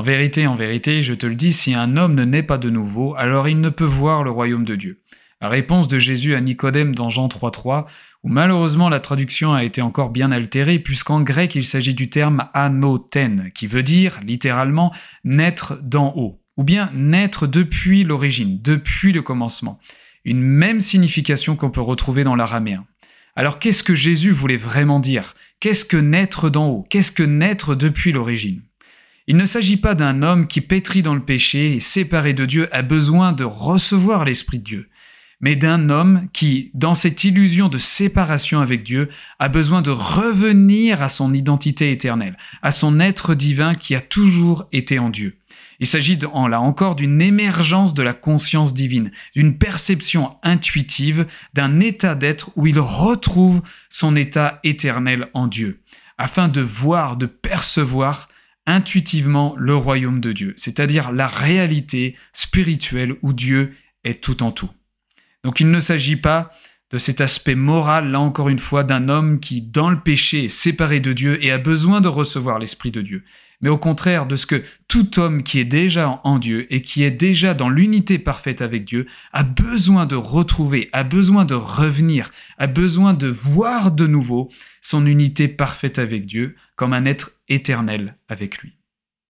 En vérité, en vérité, je te le dis, si un homme ne naît pas de nouveau, alors il ne peut voir le royaume de Dieu. La réponse de Jésus à Nicodème dans Jean 3.3, où malheureusement la traduction a été encore bien altérée, puisqu'en grec il s'agit du terme anoten, qui veut dire, littéralement, naître d'en haut, ou bien naître depuis l'origine, depuis le commencement. Une même signification qu'on peut retrouver dans l'araméen. Alors qu'est-ce que Jésus voulait vraiment dire Qu'est-ce que naître d'en haut Qu'est-ce que naître depuis l'origine il ne s'agit pas d'un homme qui pétrit dans le péché et séparé de Dieu a besoin de recevoir l'Esprit de Dieu, mais d'un homme qui, dans cette illusion de séparation avec Dieu, a besoin de revenir à son identité éternelle, à son être divin qui a toujours été en Dieu. Il s'agit en, là encore d'une émergence de la conscience divine, d'une perception intuitive, d'un état d'être où il retrouve son état éternel en Dieu, afin de voir, de percevoir intuitivement le royaume de Dieu, c'est-à-dire la réalité spirituelle où Dieu est tout en tout. Donc il ne s'agit pas de cet aspect moral, là encore une fois, d'un homme qui, dans le péché, est séparé de Dieu et a besoin de recevoir l'Esprit de Dieu, mais au contraire de ce que tout homme qui est déjà en Dieu et qui est déjà dans l'unité parfaite avec Dieu a besoin de retrouver, a besoin de revenir, a besoin de voir de nouveau son unité parfaite avec Dieu comme un être éternel avec lui.